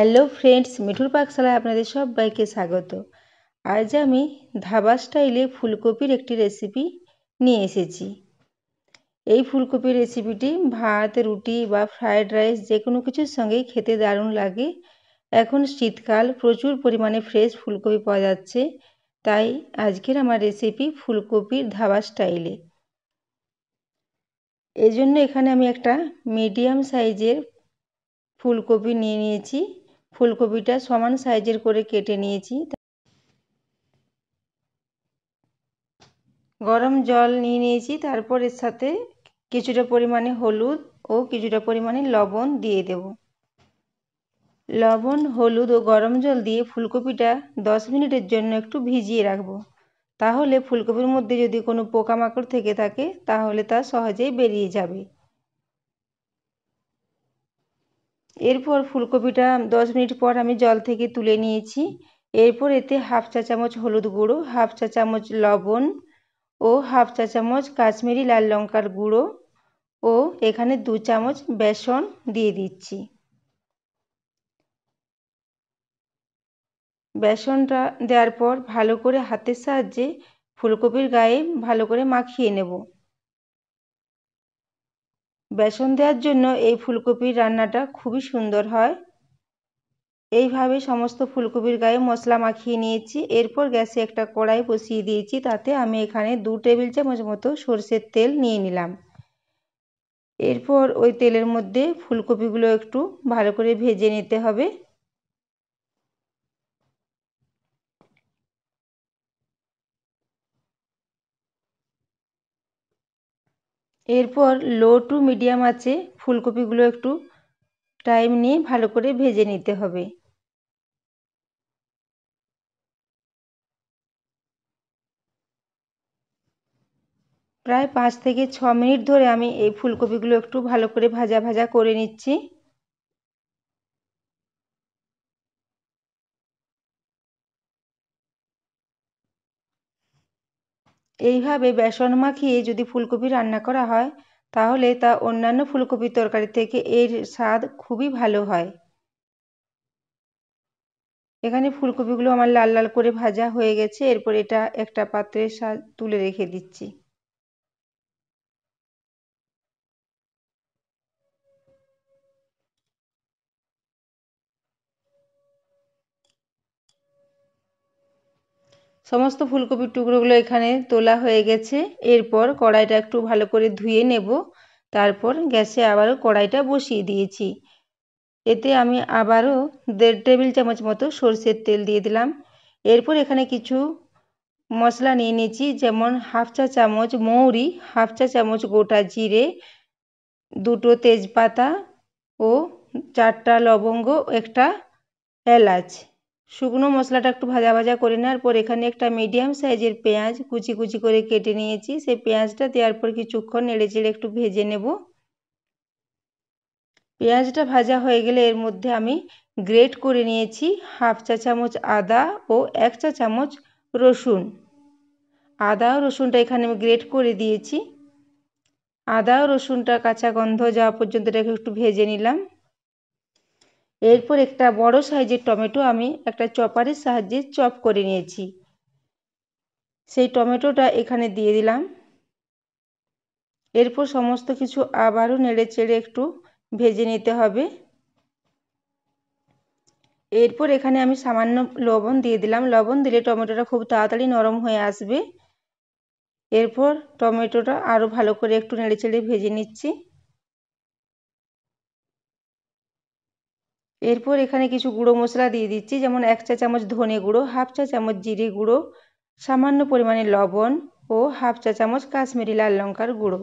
hello friends মিঠুর পাকশালায় আপনাদের সবাইকে স্বাগত আজ আমি ধাবা স্টাইলে ফুলকপির একটি রেসিপি নিয়ে এসেছি এই ফুলকপির রেসিপিটি ভাত রুটি বা ফ্রায়েড রাইস যে কোনো কিছুর সঙ্গেই খেতে দারুণ লাগে এখন শীতকাল প্রচুর পরিমাণে ফ্রেশ ফুলকপি পাওয়া যাচ্ছে তাই আজকের আমার রেসিপি ফুলকপির ধাবা স্টাইলে এজন্য এখানে আমি একটা মিডিয়াম সাইজের ফুলকপি নিয়ে নিয়েছি ফুলকপিটা সমান সাইজের করে কেটে নিয়েছি গরম জল নিয়ে নিয়েছি তারপর এর সাথে কিছুটা পরিমাণে হলুদ ও কিছুটা পরিমাণে লবণ দিয়ে দেব লবণ হলুদ ও গরম জল দিয়ে ফুলকপিটা দশ মিনিটের জন্য একটু ভিজিয়ে রাখবো তাহলে ফুলকপির মধ্যে যদি কোনো পোকামাকড় থেকে থাকে তাহলে তা সহজেই বেরিয়ে যাবে এরপর ফুলকপিটা দশ মিনিট পর আমি জল থেকে তুলে নিয়েছি এরপর এতে হাফ চা চামচ হলুদ গুঁড়ো হাফ চা চামচ লবণ ও হাফ চা চামচ কাশ্মীরি লাল লঙ্কার গুঁড়ো ও এখানে দু চামচ বেসন দিয়ে দিচ্ছি বেসনটা দেওয়ার পর ভালো করে হাতের সাহায্যে ফুলকপির গায়ে ভালো করে মাখিয়ে নেব বেসন দেওয়ার জন্য এই ফুলকপির রান্নাটা খুবই সুন্দর হয় এইভাবে সমস্ত ফুলকপির গায়ে মশলা মাখিয়ে নিয়েছি এরপর গ্যাসে একটা কড়াই বসিয়ে দিয়েছি তাতে আমি এখানে দু টেবিল চামচ মতো সর্ষের তেল নিয়ে নিলাম এরপর ওই তেলের মধ্যে ফুলকপিগুলো একটু ভালো করে ভেজে নিতে হবে এরপর লো টু মিডিয়াম আছে ফুলকপিগুলো একটু টাইম নিয়ে ভালো করে ভেজে নিতে হবে প্রায় পাঁচ থেকে ছ মিনিট ধরে আমি এই ফুলকপিগুলো একটু ভালো করে ভাজা ভাজা করে নিচ্ছি এইভাবে বেসন মাখিয়ে যদি ফুলকপি রান্না করা হয় তাহলে তা অন্যান্য ফুলকপির তরকারি থেকে এর স্বাদ খুবই ভালো হয় এখানে ফুলকপিগুলো আমার লাল লাল করে ভাজা হয়ে গেছে এরপর এটা একটা পাত্রে তুলে রেখে দিচ্ছি সমস্ত ফুলকপির টুকরোগুলো এখানে তোলা হয়ে গেছে এরপর কড়াইটা একটু ভালো করে ধুয়ে নেব তারপর গ্যাসে আবারও কড়াইটা বসিয়ে দিয়েছি এতে আমি আবারও দেড় টেবিল চামচ মতো সর্ষের তেল দিয়ে দিলাম এরপর এখানে কিছু মশলা নিয়ে নিয়েছি যেমন হাফ চা চামচ মৌরি হাফ চা চামচ গোটা জিরে দুটো তেজপাতা ও চারটা লবঙ্গ একটা এলাচ শুকনো মশলাটা একটু ভাজা ভাজা করে নেওয়ার পর এখানে একটা মিডিয়াম সাইজের পেঁয়াজ কুচি কুচি করে কেটে নিয়েছি সেই পেঁয়াজটা দেওয়ার পর কিছুক্ষণ নেড়ে চেড়ে একটু ভেজে নেব পেঁয়াজটা ভাজা হয়ে গেলে এর মধ্যে আমি গ্রেট করে নিয়েছি হাফ চা চামচ আদা ও এক চা চামচ রসুন আদা ও রসুনটা এখানে আমি গ্রেট করে দিয়েছি আদা ও রসুনটা কাঁচা গন্ধ যাওয়া পর্যন্ত এটাকে একটু ভেজে নিলাম এরপর একটা বড় সাইজের টমেটো আমি একটা চপারের সাহায্যে চপ করে নিয়েছি সেই টমেটোটা এখানে দিয়ে দিলাম এরপর সমস্ত কিছু আবারও নেড়ে চেড়ে একটু ভেজে নিতে হবে এরপর এখানে আমি সামান্য লবণ দিয়ে দিলাম লবণ দিলে টমেটোটা খুব তাড়াতাড়ি নরম হয়ে আসবে এরপর টমেটোটা আরও ভালো করে একটু নেড়ে চেড়ে ভেজে নিচ্ছি এরপর এখানে কিছু গুঁড়ো মশলা দিয়ে দিচ্ছি যেমন এক চা চামচ ধনে গুঁড়ো হাফ চা চামচ জিরে গুঁড়ো সামান্য পরিমাণে লবণ ও হাফ চা চামচ কাশ্মীরি লাল লঙ্কার গুঁড়ো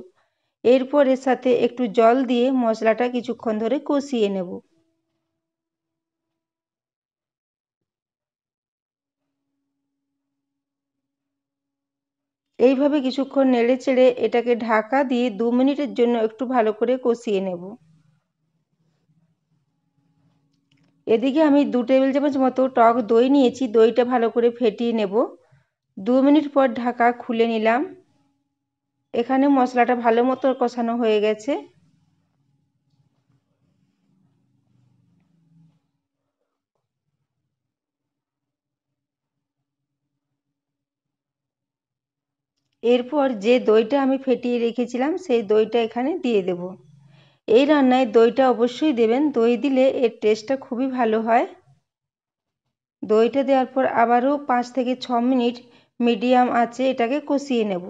এরপর এর সাথে একটু জল দিয়ে মশলাটা কিছুক্ষণ ধরে কষিয়ে নেব এইভাবে কিছুক্ষণ নেড়ে চেড়ে এটাকে ঢাকা দিয়ে দু মিনিটের জন্য একটু ভালো করে কষিয়ে নেব এদিকে আমি দু টেবিল চামচ মতো টক দই নিয়েছি দইটা ভালো করে ফেটিয়ে নেব দু মিনিট পর ঢাকা খুলে নিলাম এখানে মশলাটা ভালো মতো কষানো হয়ে গেছে এরপর যে দইটা আমি ফেটিয়ে রেখেছিলাম সেই দইটা এখানে দিয়ে দেবো এই রান্নায় দইটা অবশ্যই দেবেন দই দিলে এর টেস্টটা খুবই ভালো হয় দইটা দেওয়ার পর আবারও পাঁচ থেকে ছ মিনিট মিডিয়াম আছে এটাকে কষিয়ে নেব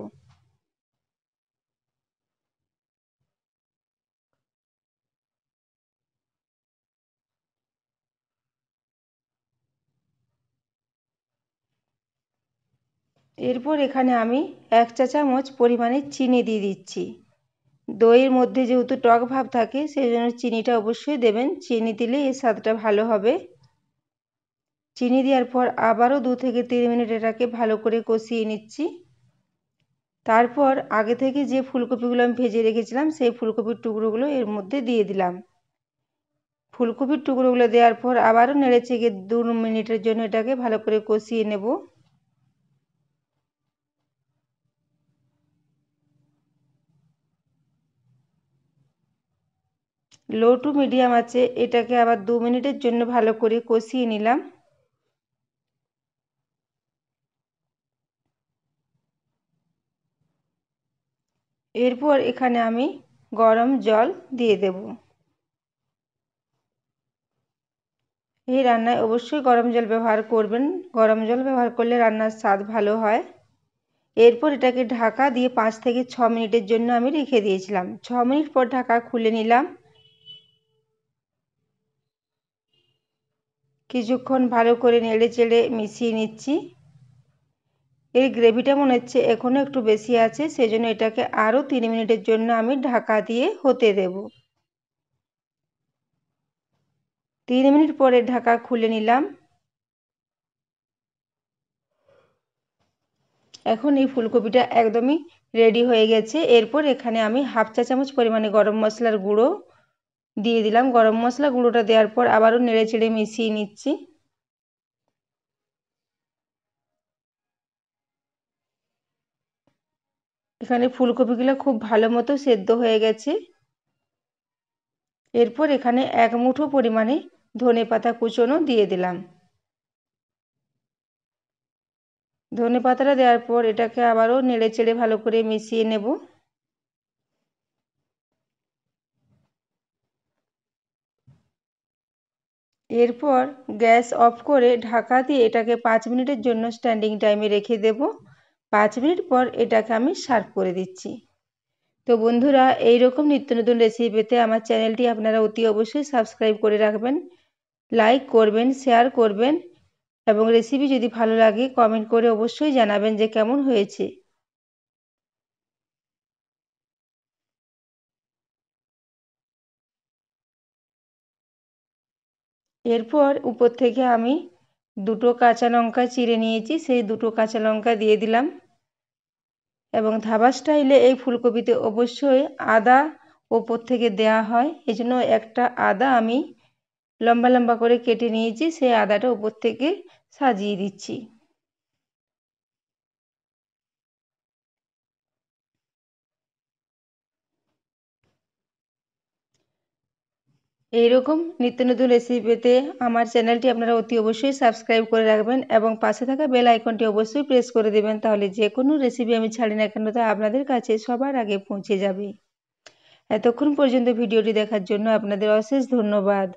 এরপর এখানে আমি এক চা চামচ পরিমাণে চিনি দিয়ে দিচ্ছি দইয়ের মধ্যে যেহেতু টক ভাব থাকে সেই জন্য চিনিটা অবশ্যই দেবেন চিনি দিলে এর স্বাদটা ভালো হবে চিনি দেওয়ার পর আবারও দু থেকে তিন মিনিট এটাকে ভালো করে কষিয়ে নিচ্ছি তারপর আগে থেকে যে ফুলকপিগুলো আমি ভেজে রেখেছিলাম সেই ফুলকপির টুকরোগুলো এর মধ্যে দিয়ে দিলাম ফুলকপির টুকরোগুলো দেওয়ার পর আবারও নেড়ে চেগে দু মিনিটের জন্য এটাকে ভালো করে কষিয়ে নেব লো টু মিডিয়াম আছে এটাকে আবার দু মিনিটের জন্য ভালো করে কষিয়ে নিলাম এরপর এখানে আমি গরম জল দিয়ে দেব এই রান্নায় অবশ্যই গরম জল ব্যবহার করবেন গরম জল ব্যবহার করলে রান্নার স্বাদ ভালো হয় এরপর এটাকে ঢাকা দিয়ে পাঁচ থেকে ছ মিনিটের জন্য আমি রেখে দিয়েছিলাম ছ মিনিট পর ঢাকা খুলে নিলাম কিছুক্ষণ ভালো করে নেড়ে চেড়ে মিশিয়ে নিচ্ছি এর গ্রেভিটা মনে হচ্ছে এখনও একটু বেশি আছে সেজন্য এটাকে আরও তিন মিনিটের জন্য আমি ঢাকা দিয়ে হতে দেব তিন মিনিট পরে ঢাকা খুলে নিলাম এখন এই ফুলকপিটা একদমই রেডি হয়ে গেছে এরপর এখানে আমি হাফ চা চামচ পরিমাণে গরম মশলার গুঁড়ো দিয়ে দিলাম গরম মশলা গুঁড়োটা দেওয়ার পর আবারও নেড়ে চেড়ে মিশিয়ে নিচ্ছি এখানে ফুলকপিগুলো খুব ভালো মতো সেদ্ধ হয়ে গেছে এরপর এখানে এক মুঠো পরিমাণে ধনে পাতা কুচনো দিয়ে দিলাম ধনে পাতাটা দেওয়ার পর এটাকে আবারও নেড়ে চেড়ে ভালো করে মিশিয়ে নেবো এরপর গ্যাস অফ করে ঢাকা দিয়ে এটাকে পাঁচ মিনিটের জন্য স্ট্যান্ডিং টাইমে রেখে দেব পাঁচ মিনিট পর এটাকে আমি সার্ভ করে দিচ্ছি তো বন্ধুরা এই রকম নিত্য নতুন রেসিপি পেতে আমার চ্যানেলটি আপনারা অতি অবশ্যই সাবস্ক্রাইব করে রাখবেন লাইক করবেন শেয়ার করবেন এবং রেসিপি যদি ভালো লাগে কমেন্ট করে অবশ্যই জানাবেন যে কেমন হয়েছে এরপর উপর থেকে আমি দুটো কাঁচা লঙ্কা চিরে নিয়েছি সেই দুটো কাঁচা লঙ্কা দিয়ে দিলাম এবং ধাবা স্টাইলে এই ফুলকপিতে অবশ্যই আদা ওপর থেকে দেয়া হয় এই জন্য একটা আদা আমি লম্বা লম্বা করে কেটে নিয়েছি সেই আদাটা ওপর থেকে সাজিয়ে দিচ্ছি এইরকম নিত্য নতুন রেসিপি পেতে আমার চ্যানেলটি আপনারা অতি অবশ্যই সাবস্ক্রাইব করে রাখবেন এবং পাশে থাকা বেল আইকনটি অবশ্যই প্রেস করে দেবেন তাহলে যে কোনো রেসিপি আমি ছাড়ি না কেন তা আপনাদের কাছে সবার আগে পৌঁছে যাবে এতক্ষণ পর্যন্ত ভিডিওটি দেখার জন্য আপনাদের অশেষ ধন্যবাদ